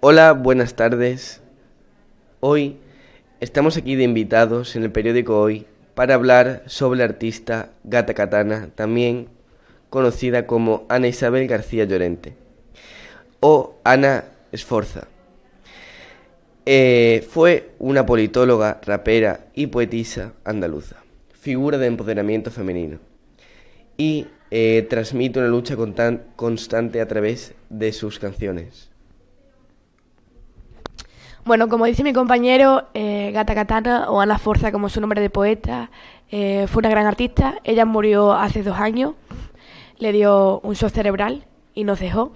Hola, buenas tardes. Hoy estamos aquí de invitados en el periódico Hoy para hablar sobre la artista Gata Katana, también conocida como Ana Isabel García Llorente o Ana Esforza. Eh, fue una politóloga, rapera y poetisa andaluza, figura de empoderamiento femenino y eh, transmite una lucha constante a través de sus canciones. Bueno, como dice mi compañero, eh, Gata Katana, o Ana Forza como su nombre de poeta, eh, fue una gran artista. Ella murió hace dos años, le dio un shock cerebral y nos dejó.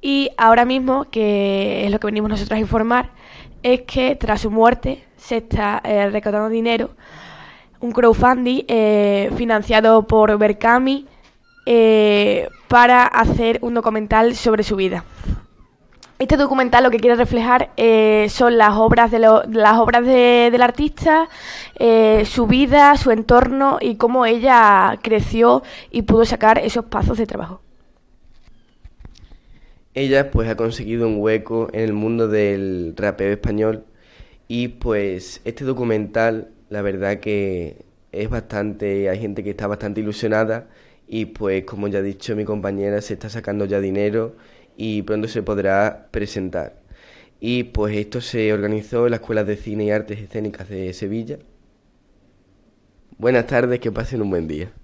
Y ahora mismo, que es lo que venimos nosotros a informar, es que tras su muerte se está eh, recaudando dinero un crowdfunding eh, financiado por Berkami eh, para hacer un documental sobre su vida. Este documental lo que quiere reflejar eh, son las obras de las obras del artista, su vida, su entorno y cómo ella creció y pudo sacar esos pasos de trabajo. Ella pues ha conseguido un hueco en el mundo del rapeo español y pues este documental la verdad que es bastante, hay gente que está bastante ilusionada y pues como ya ha dicho mi compañera, se está sacando ya dinero y pronto se podrá presentar. Y pues esto se organizó en la Escuela de Cine y Artes Escénicas de Sevilla. Buenas tardes, que pasen un buen día.